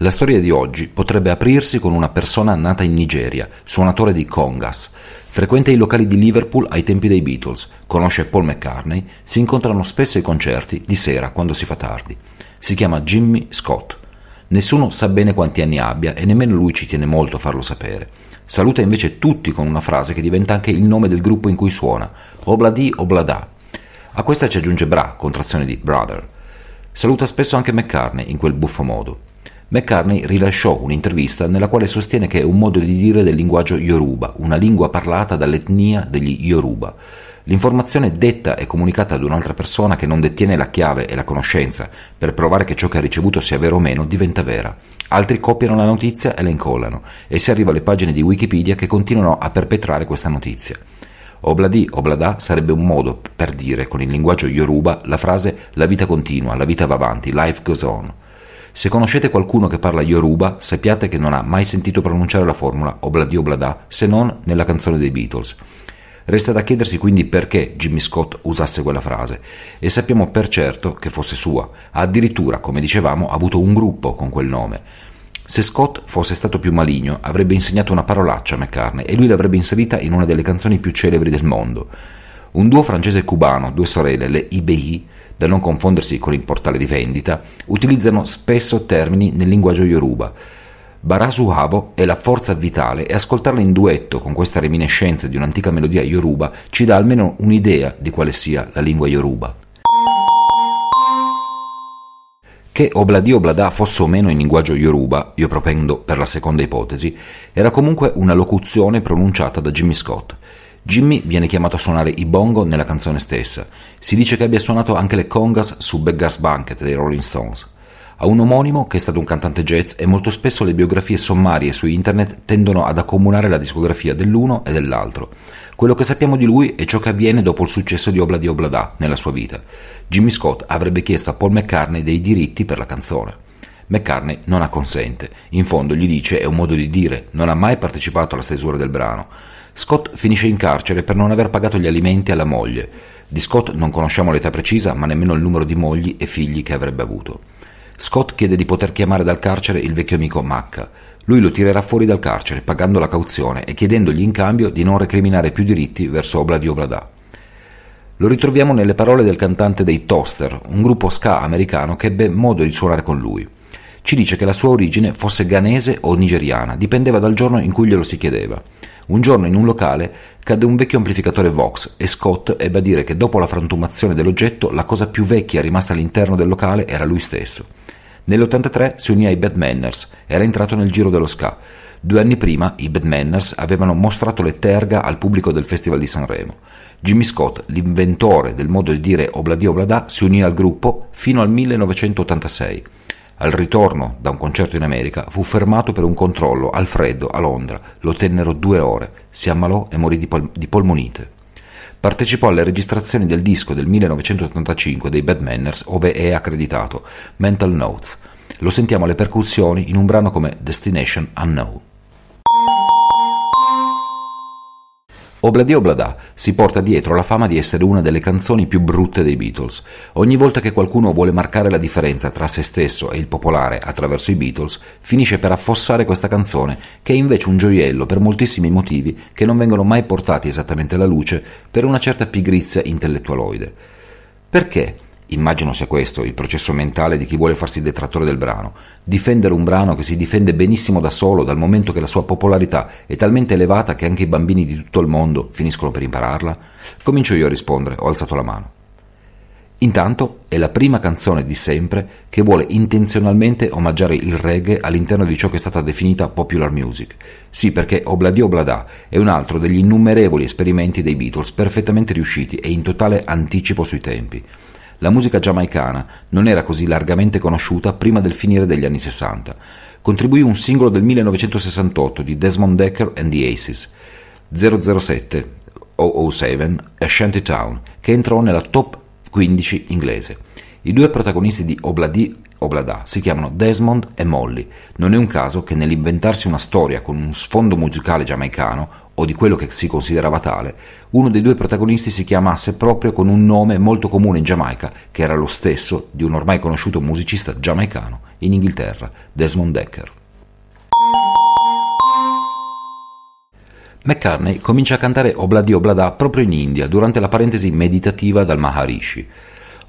La storia di oggi potrebbe aprirsi con una persona nata in Nigeria, suonatore di congas. Frequenta i locali di Liverpool ai tempi dei Beatles, conosce Paul McCartney, si incontrano spesso ai concerti, di sera quando si fa tardi. Si chiama Jimmy Scott. Nessuno sa bene quanti anni abbia e nemmeno lui ci tiene molto a farlo sapere. Saluta invece tutti con una frase che diventa anche il nome del gruppo in cui suona, Obladi Oblada. A questa ci aggiunge Bra, contrazione di Brother. Saluta spesso anche McCartney in quel buffo modo. McCartney rilasciò un'intervista nella quale sostiene che è un modo di dire del linguaggio Yoruba, una lingua parlata dall'etnia degli Yoruba. L'informazione detta e comunicata ad un'altra persona che non detiene la chiave e la conoscenza per provare che ciò che ha ricevuto sia vero o meno diventa vera. Altri copiano la notizia e la incollano e si arriva alle pagine di Wikipedia che continuano a perpetrare questa notizia. Obladì, obladà sarebbe un modo per dire con il linguaggio Yoruba la frase la vita continua, la vita va avanti, life goes on. Se conoscete qualcuno che parla Yoruba, sappiate che non ha mai sentito pronunciare la formula obladi oblada se non nella canzone dei Beatles. Resta da chiedersi quindi perché Jimmy Scott usasse quella frase e sappiamo per certo che fosse sua. Ha addirittura, come dicevamo, avuto un gruppo con quel nome. Se Scott fosse stato più maligno, avrebbe insegnato una parolaccia a McCartney e lui l'avrebbe inserita in una delle canzoni più celebri del mondo. Un duo francese e cubano, due sorelle, le IBI, da non confondersi con il portale di vendita, utilizzano spesso termini nel linguaggio yoruba. Barasu Havo è la forza vitale e ascoltarla in duetto con questa reminiscenza di un'antica melodia yoruba ci dà almeno un'idea di quale sia la lingua yoruba. Che Obladi Oblada fosse o meno in linguaggio yoruba, io propendo per la seconda ipotesi, era comunque una locuzione pronunciata da Jimmy Scott – Jimmy viene chiamato a suonare i bongo nella canzone stessa. Si dice che abbia suonato anche le congas su Beggar's Banquet dei Rolling Stones. Ha un omonimo che è stato un cantante jazz e molto spesso le biografie sommarie su internet tendono ad accomunare la discografia dell'uno e dell'altro. Quello che sappiamo di lui è ciò che avviene dopo il successo di Obladi Oblada nella sua vita. Jimmy Scott avrebbe chiesto a Paul McCartney dei diritti per la canzone. McCartney non acconsente, in fondo gli dice è un modo di dire, non ha mai partecipato alla stesura del brano. Scott finisce in carcere per non aver pagato gli alimenti alla moglie. Di Scott non conosciamo l'età precisa, ma nemmeno il numero di mogli e figli che avrebbe avuto. Scott chiede di poter chiamare dal carcere il vecchio amico Macca. Lui lo tirerà fuori dal carcere pagando la cauzione e chiedendogli in cambio di non recriminare più diritti verso Obladi Oblada. Lo ritroviamo nelle parole del cantante dei Toaster, un gruppo ska americano che ebbe modo di suonare con lui. Ci dice che la sua origine fosse ghanese o nigeriana, dipendeva dal giorno in cui glielo si chiedeva. Un giorno in un locale cadde un vecchio amplificatore Vox e Scott ebbe a dire che dopo la frantumazione dell'oggetto la cosa più vecchia rimasta all'interno del locale era lui stesso. Nell'83 si unì ai Bad Manners, era entrato nel giro dello ska. Due anni prima i Bad Manners avevano mostrato le terga al pubblico del Festival di Sanremo. Jimmy Scott, l'inventore del modo di dire obladi oblada, si unì al gruppo fino al 1986. Al ritorno da un concerto in America fu fermato per un controllo al freddo a Londra, lo tennero due ore, si ammalò e morì di, pol- di polmonite. Partecipò alle registrazioni del disco del 1985 dei Bad Manners ove è accreditato, Mental Notes. Lo sentiamo alle percussioni in un brano come Destination Unknown. Obladi Oblada si porta dietro la fama di essere una delle canzoni più brutte dei Beatles. Ogni volta che qualcuno vuole marcare la differenza tra se stesso e il popolare attraverso i Beatles, finisce per affossare questa canzone, che è invece un gioiello per moltissimi motivi che non vengono mai portati esattamente alla luce per una certa pigrizia intellettualoide. Perché? immagino sia questo il processo mentale di chi vuole farsi detrattore del brano, difendere un brano che si difende benissimo da solo dal momento che la sua popolarità è talmente elevata che anche i bambini di tutto il mondo finiscono per impararla? Comincio io a rispondere, ho alzato la mano. Intanto è la prima canzone di sempre che vuole intenzionalmente omaggiare il reggae all'interno di ciò che è stata definita popular music. Sì, perché Obladi Oblada è un altro degli innumerevoli esperimenti dei Beatles perfettamente riusciti e in totale anticipo sui tempi la musica giamaicana non era così largamente conosciuta prima del finire degli anni 60. Contribuì un singolo del 1968 di Desmond Decker and the Aces, 007 007 A Shantytown, che entrò nella top 15 inglese. I due protagonisti di Obladi Oblada si chiamano Desmond e Molly. Non è un caso che nell'inventarsi una storia con un sfondo musicale giamaicano, o di quello che si considerava tale, uno dei due protagonisti si chiamasse proprio con un nome molto comune in Giamaica, che era lo stesso di un ormai conosciuto musicista giamaicano in Inghilterra, Desmond Decker. McCartney comincia a cantare Obladi Oblada proprio in India durante la parentesi meditativa dal Maharishi,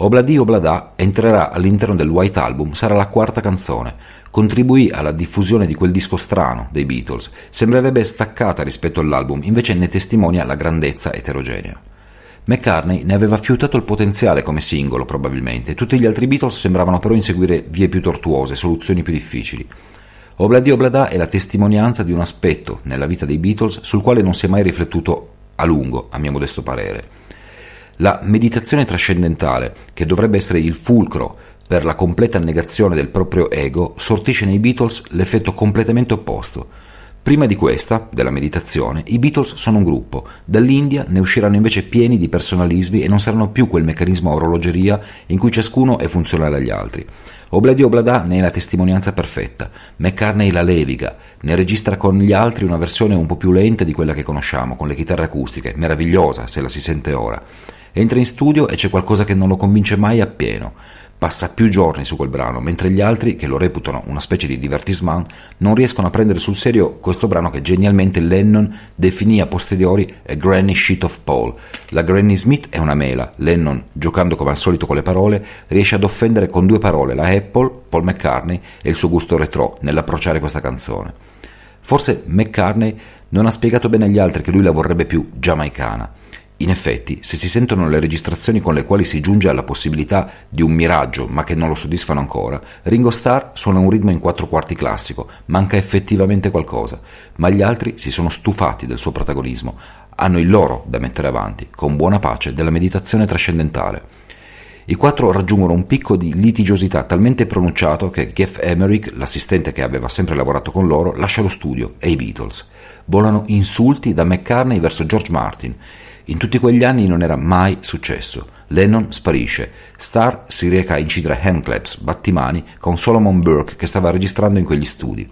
Obladi Oblada entrerà all'interno del White Album, sarà la quarta canzone. Contribuì alla diffusione di quel disco strano dei Beatles, sembrerebbe staccata rispetto all'album, invece ne testimonia la grandezza eterogenea. McCartney ne aveva fiutato il potenziale come singolo, probabilmente, tutti gli altri Beatles sembravano però inseguire vie più tortuose, soluzioni più difficili. Obladi Oblada è la testimonianza di un aspetto nella vita dei Beatles sul quale non si è mai riflettuto a lungo, a mio modesto parere. La meditazione trascendentale, che dovrebbe essere il fulcro per la completa negazione del proprio ego, sortisce nei Beatles l'effetto completamente opposto. Prima di questa, della meditazione, i Beatles sono un gruppo, dall'India ne usciranno invece pieni di personalismi e non saranno più quel meccanismo a orologeria in cui ciascuno è funzionale agli altri. Obladi Oblada ne è la testimonianza perfetta, McCartney la leviga, ne registra con gli altri una versione un po' più lenta di quella che conosciamo, con le chitarre acustiche, meravigliosa se la si sente ora. Entra in studio e c'è qualcosa che non lo convince mai appieno. Passa più giorni su quel brano, mentre gli altri, che lo reputano una specie di divertissement, non riescono a prendere sul serio questo brano che genialmente Lennon definì a posteriori a Granny Sheet of Paul. La Granny Smith è una mela. Lennon, giocando come al solito con le parole, riesce ad offendere con due parole la Apple, Paul McCartney e il suo gusto retro nell'approcciare questa canzone. Forse McCartney non ha spiegato bene agli altri che lui la vorrebbe più giamaicana. In effetti, se si sentono le registrazioni con le quali si giunge alla possibilità di un miraggio ma che non lo soddisfano ancora, Ringo Starr suona un ritmo in quattro quarti classico, manca effettivamente qualcosa, ma gli altri si sono stufati del suo protagonismo, hanno il loro da mettere avanti, con buona pace della meditazione trascendentale. I quattro raggiungono un picco di litigiosità talmente pronunciato che Geoff Emerick, l'assistente che aveva sempre lavorato con loro, lascia lo studio e i Beatles. Volano insulti da McCartney verso George Martin in tutti quegli anni non era mai successo. Lennon sparisce. Starr si reca a incidere handclaps, battimani, con Solomon Burke che stava registrando in quegli studi.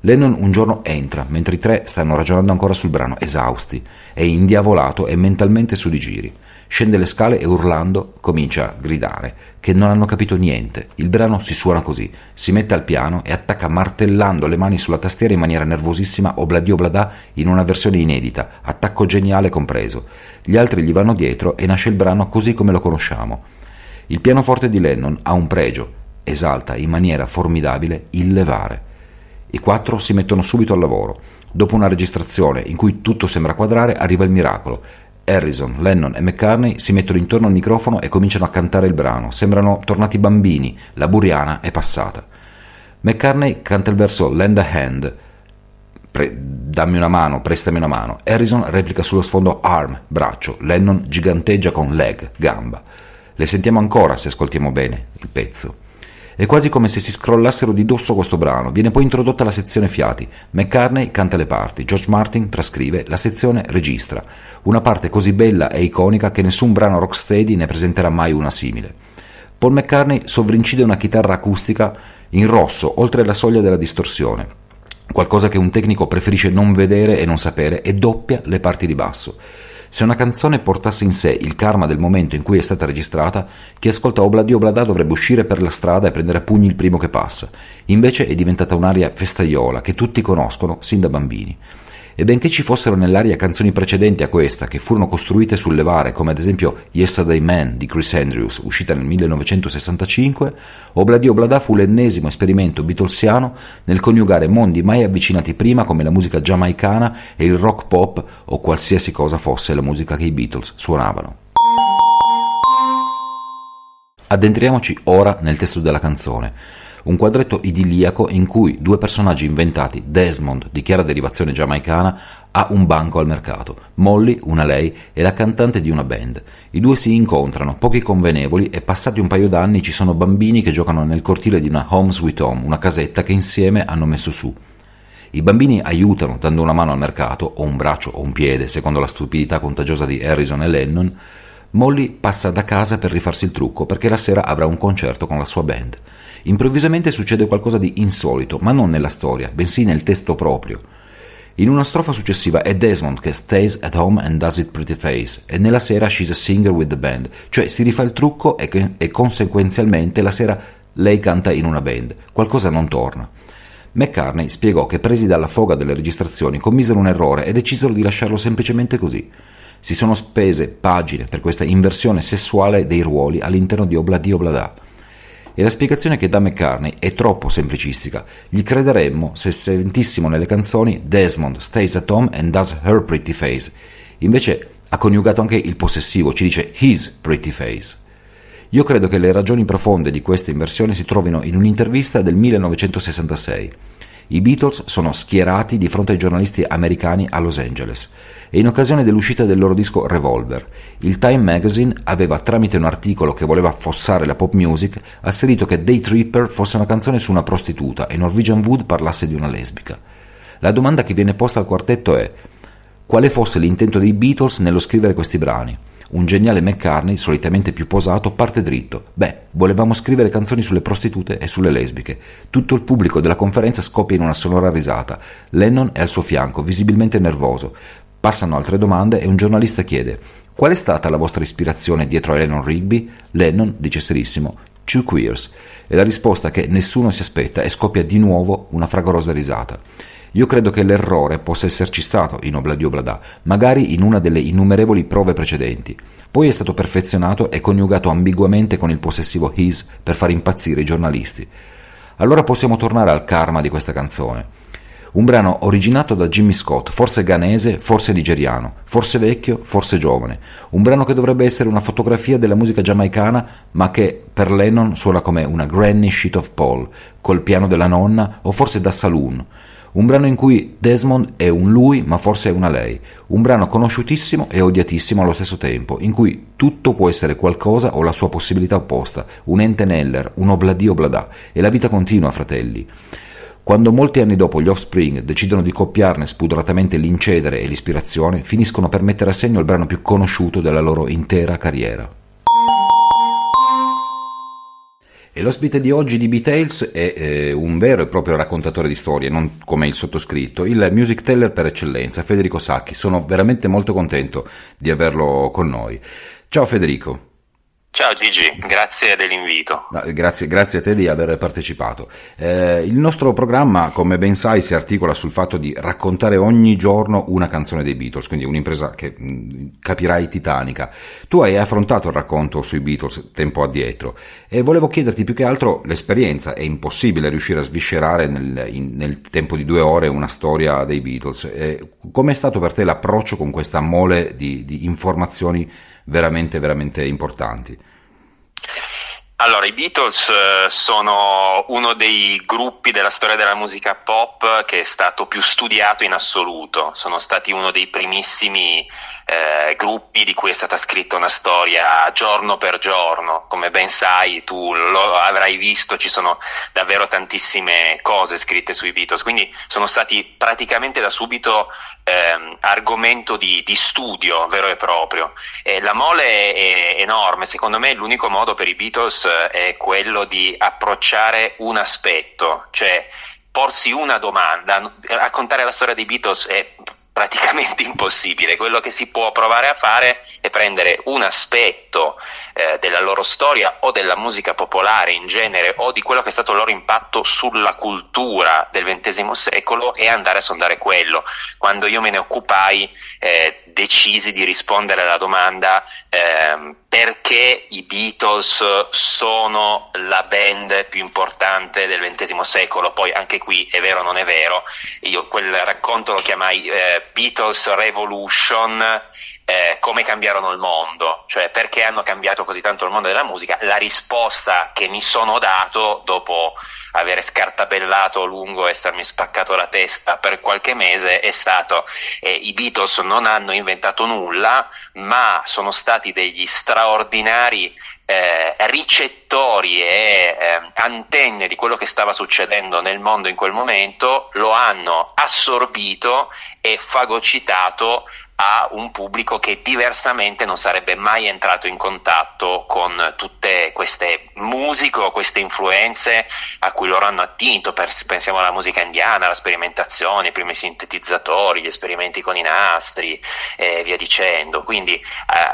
Lennon un giorno entra, mentre i tre stanno ragionando ancora sul brano, esausti, è indiavolato e mentalmente su di giri. Scende le scale e urlando comincia a gridare che non hanno capito niente. Il brano si suona così: si mette al piano e attacca martellando le mani sulla tastiera in maniera nervosissima obladi obladà in una versione inedita, attacco geniale compreso. Gli altri gli vanno dietro e nasce il brano così come lo conosciamo. Il pianoforte di Lennon ha un pregio, esalta in maniera formidabile il levare. I quattro si mettono subito al lavoro. Dopo una registrazione in cui tutto sembra quadrare, arriva il miracolo. Harrison, Lennon e McCartney si mettono intorno al microfono e cominciano a cantare il brano. Sembrano tornati bambini, la buriana è passata. McCartney canta il verso Lend a Hand, pre- dammi una mano, prestami una mano. Harrison replica sullo sfondo arm, braccio. Lennon giganteggia con leg, gamba. Le sentiamo ancora se ascoltiamo bene il pezzo. È quasi come se si scrollassero di dosso questo brano. Viene poi introdotta la sezione fiati. McCartney canta le parti, George Martin trascrive, la sezione registra. Una parte così bella e iconica che nessun brano rocksteady ne presenterà mai una simile. Paul McCartney sovrincide una chitarra acustica in rosso, oltre la soglia della distorsione. Qualcosa che un tecnico preferisce non vedere e non sapere, e doppia le parti di basso. Se una canzone portasse in sé il karma del momento in cui è stata registrata, chi ascolta Obladi Oblada dovrebbe uscire per la strada e prendere a pugni il primo che passa. Invece è diventata un'aria festaiola che tutti conoscono sin da bambini. E benché ci fossero nell'aria canzoni precedenti a questa, che furono costruite sulle levare, come ad esempio Yesterday Man di Chris Andrews, uscita nel 1965, Obladio Oblada fu l'ennesimo esperimento beatlesiano nel coniugare mondi mai avvicinati prima come la musica giamaicana e il rock pop o qualsiasi cosa fosse la musica che i Beatles suonavano. Addentriamoci ora nel testo della canzone un quadretto idilliaco in cui due personaggi inventati, Desmond, di chiara derivazione giamaicana, ha un banco al mercato, Molly, una lei, è la cantante di una band. I due si incontrano, pochi convenevoli, e passati un paio d'anni ci sono bambini che giocano nel cortile di una home sweet home, una casetta che insieme hanno messo su. I bambini aiutano dando una mano al mercato, o un braccio o un piede, secondo la stupidità contagiosa di Harrison e Lennon. Molly passa da casa per rifarsi il trucco perché la sera avrà un concerto con la sua band improvvisamente succede qualcosa di insolito, ma non nella storia, bensì nel testo proprio. In una strofa successiva è Desmond che stays at home and does it pretty face e nella sera she's a singer with the band, cioè si rifà il trucco e, e conseguenzialmente la sera lei canta in una band. Qualcosa non torna. McCartney spiegò che presi dalla foga delle registrazioni commisero un errore e decisero di lasciarlo semplicemente così. Si sono spese pagine per questa inversione sessuale dei ruoli all'interno di Obladi Oblada e la spiegazione che dà McCartney è troppo semplicistica. Gli crederemmo se sentissimo nelle canzoni Desmond stays at home and does her pretty face. Invece ha coniugato anche il possessivo, ci dice his pretty face. Io credo che le ragioni profonde di questa inversione si trovino in un'intervista del 1966. I Beatles sono schierati di fronte ai giornalisti americani a Los Angeles e in occasione dell'uscita del loro disco Revolver, il Time Magazine aveva tramite un articolo che voleva affossare la pop music asserito che Day Tripper fosse una canzone su una prostituta e Norwegian Wood parlasse di una lesbica. La domanda che viene posta al quartetto è quale fosse l'intento dei Beatles nello scrivere questi brani. Un geniale McCartney, solitamente più posato, parte dritto. Beh, volevamo scrivere canzoni sulle prostitute e sulle lesbiche. Tutto il pubblico della conferenza scoppia in una sonora risata. Lennon è al suo fianco, visibilmente nervoso. Passano altre domande e un giornalista chiede: Qual è stata la vostra ispirazione dietro a Lennon Rigby? Lennon dice serissimo: Two Queers. E la risposta che nessuno si aspetta e scoppia di nuovo una fragorosa risata. Io credo che l'errore possa esserci stato in Obladi Oblada, magari in una delle innumerevoli prove precedenti. Poi è stato perfezionato e coniugato ambiguamente con il possessivo his per far impazzire i giornalisti. Allora possiamo tornare al karma di questa canzone. Un brano originato da Jimmy Scott, forse ghanese, forse nigeriano, forse vecchio, forse giovane. Un brano che dovrebbe essere una fotografia della musica giamaicana, ma che per Lennon suona come una granny sheet of Paul, col piano della nonna o forse da saloon. Un brano in cui Desmond è un lui ma forse è una lei, un brano conosciutissimo e odiatissimo allo stesso tempo, in cui tutto può essere qualcosa o la sua possibilità opposta, un ente neller, un obladio bladà, e la vita continua, fratelli. Quando molti anni dopo gli Offspring decidono di copiarne spudoratamente l'incedere e l'ispirazione, finiscono per mettere a segno il brano più conosciuto della loro intera carriera. E l'ospite di oggi di B-Tales è eh, un vero e proprio raccontatore di storie, non come il sottoscritto, il music teller per eccellenza, Federico Sacchi. Sono veramente molto contento di averlo con noi. Ciao Federico. Ciao Gigi, grazie dell'invito. Eh, grazie, grazie, a te di aver partecipato. Eh, il nostro programma, come ben sai, si articola sul fatto di raccontare ogni giorno una canzone dei Beatles, quindi un'impresa che mm, capirai titanica. Tu hai affrontato il racconto sui Beatles tempo addietro e volevo chiederti più che altro l'esperienza. È impossibile riuscire a sviscerare nel, in, nel tempo di due ore una storia dei Beatles. Eh, com'è stato per te l'approccio con questa mole di, di informazioni? veramente, veramente importanti? Allora, i Beatles eh, sono uno dei gruppi della storia della musica pop che è stato più studiato in assoluto, sono stati uno dei primissimi eh, gruppi di cui è stata scritta una storia giorno per giorno. Come ben sai, tu lo avrai visto, ci sono davvero tantissime cose scritte sui Beatles, quindi sono stati praticamente da subito ehm, argomento di, di, studio vero e proprio. E la mole è, è enorme, secondo me l'unico modo per i Beatles eh, è quello di approcciare un aspetto, cioè porsi una domanda, raccontare la storia dei Beatles è praticamente impossibile. Quello che si può provare a fare è prendere un aspetto eh, della loro storia o della musica popolare in genere o di quello che è stato il loro impatto sulla cultura del XX secolo e andare a sondare quello. Quando io me ne occupai eh, decisi di rispondere alla domanda. Eh, perché i Beatles sono la band più importante del XX secolo, poi anche qui è vero o non è vero, io quel racconto lo chiamai eh, Beatles Revolution eh, come cambiarono il mondo, cioè perché hanno cambiato così tanto il mondo della musica, la risposta che mi sono dato dopo aver scartabellato a lungo e starmi spaccato la testa per qualche mese è stato eh, i Beatles non hanno inventato nulla, ma sono stati degli straordinari eh, ricettori e eh, antenne di quello che stava succedendo nel mondo in quel momento lo hanno assorbito e fagocitato a un pubblico che diversamente non sarebbe mai entrato in contatto con tutte queste musiche o queste influenze a cui loro hanno attinto, per, pensiamo alla musica indiana, alla sperimentazione, i primi sintetizzatori, gli esperimenti con i nastri e eh, via dicendo. Quindi eh,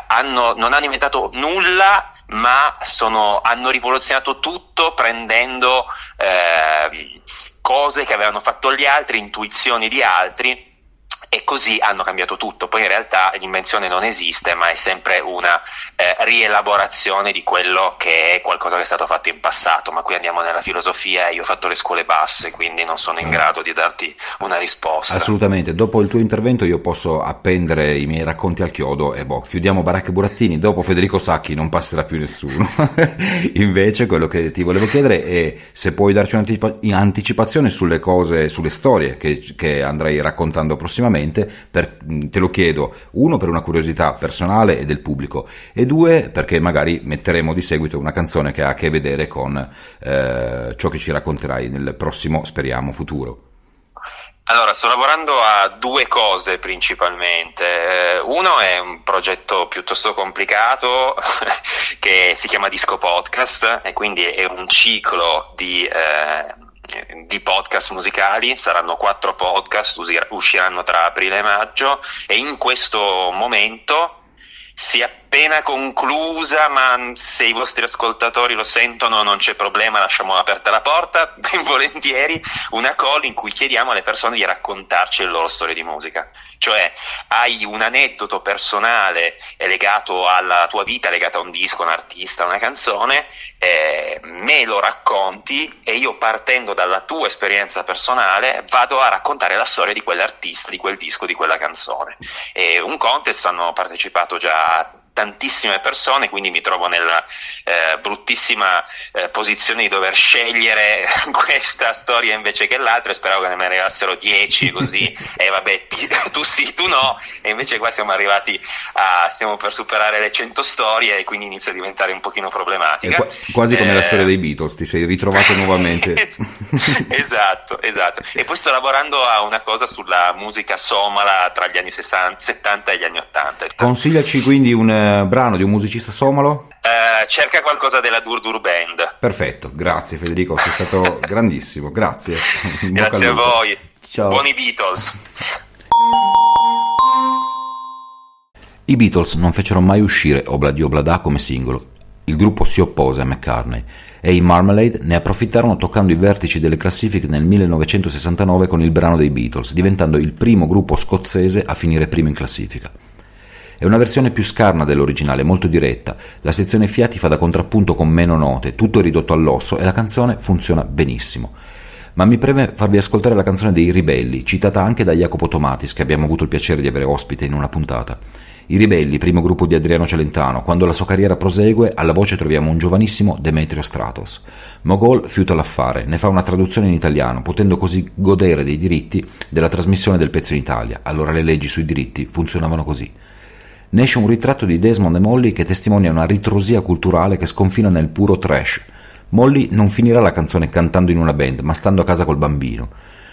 hanno, non hanno inventato nulla, ma sono, hanno rivoluzionato tutto prendendo eh, cose che avevano fatto gli altri, intuizioni di altri e così hanno cambiato tutto. Poi in realtà l'invenzione non esiste, ma è sempre una eh, rielaborazione di quello che è qualcosa che è stato fatto in passato. Ma qui andiamo nella filosofia e io ho fatto le scuole basse, quindi non sono in eh. grado di darti una risposta. Assolutamente. Dopo il tuo intervento io posso appendere i miei racconti al chiodo e boh, chiudiamo Baracca Burattini. Dopo Federico Sacchi non passerà più nessuno. Invece quello che ti volevo chiedere è se puoi darci un'anticipazione sulle cose, sulle storie che, che andrai raccontando prossimamente assolutamente, per, mm, te lo chiedo, uno per una curiosità personale e del pubblico e due perché magari metteremo di seguito una canzone che ha a che vedere con eh, ciò che ci racconterai nel prossimo, speriamo, futuro. Allora, sto lavorando a due cose principalmente. Eh, uno è un progetto piuttosto complicato che si chiama Disco Podcast e quindi è un ciclo di eh, di podcast musicali, saranno quattro podcast, usciranno tra aprile e maggio e in questo momento si apre appena conclusa, ma se i vostri ascoltatori lo sentono non c'è problema, lasciamo aperta la porta, ben volentieri, una call in cui chiediamo alle persone di raccontarci le loro storie di musica. Cioè hai un aneddoto personale legato alla tua vita, legato a un disco, un artista, una canzone, eh, me lo racconti e io partendo dalla tua esperienza personale vado a raccontare la storia di quell'artista, di quel disco, di quella canzone. E un contest hanno partecipato già tantissime persone, quindi mi trovo nella eh, bruttissima eh, posizione di dover scegliere questa storia invece che l'altra e speravo che ne me arrivassero 10 così e eh, vabbè ti, tu sì, tu no e invece qua siamo arrivati a stiamo per superare le 100 storie e quindi inizia a diventare un pochino problematica. Qua, quasi come la eh, storia dei Beatles, ti sei ritrovato nuovamente. esatto, esatto. E poi sto lavorando a una cosa sulla musica somala tra gli anni 60, 70 e gli anni 80. Consigliaci quindi un eh, brano di un musicista somalo? Eh, cerca qualcosa della Dur Dur Band. Perfetto, grazie Federico, sei stato grandissimo, grazie. grazie a voi. Ciao. Buoni Beatles. I Beatles non fecero mai uscire Obladi Oblada come singolo. Il gruppo si oppose a McCartney e i Marmalade ne approfittarono toccando i vertici delle classifiche nel 1969 con il brano dei Beatles, diventando il primo gruppo scozzese a finire primo in classifica. È una versione più scarna dell'originale, molto diretta. La sezione fiati fa da contrappunto con meno note, tutto è ridotto all'osso e la canzone funziona benissimo ma mi preme farvi ascoltare la canzone dei Ribelli, citata anche da Jacopo Tomatis, che abbiamo avuto il piacere di avere ospite in una puntata. I Ribelli, primo gruppo di Adriano Celentano, quando la sua carriera prosegue, alla voce troviamo un giovanissimo Demetrio Stratos. Mogol fiuta l'affare, ne fa una traduzione in italiano, potendo così godere dei diritti della trasmissione del pezzo in Italia. Allora le leggi sui diritti funzionavano così ne esce un ritratto di Desmond e Molly che testimonia una ritrosia culturale che sconfina nel puro trash. Molly non finirà la canzone cantando in una band, ma stando a casa col bambino.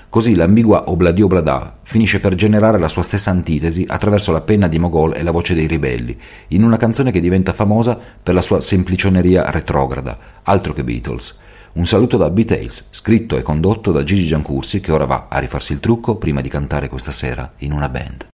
Così l'ambigua Obladio Blada finisce per generare la sua stessa antitesi attraverso la penna di Mogol e la voce dei ribelli, in una canzone che diventa famosa per la sua semplicioneria retrograda, altro che Beatles. Un saluto da B-Tales, scritto e condotto da Gigi Giancursi che ora va a rifarsi il trucco prima di cantare questa sera in una band.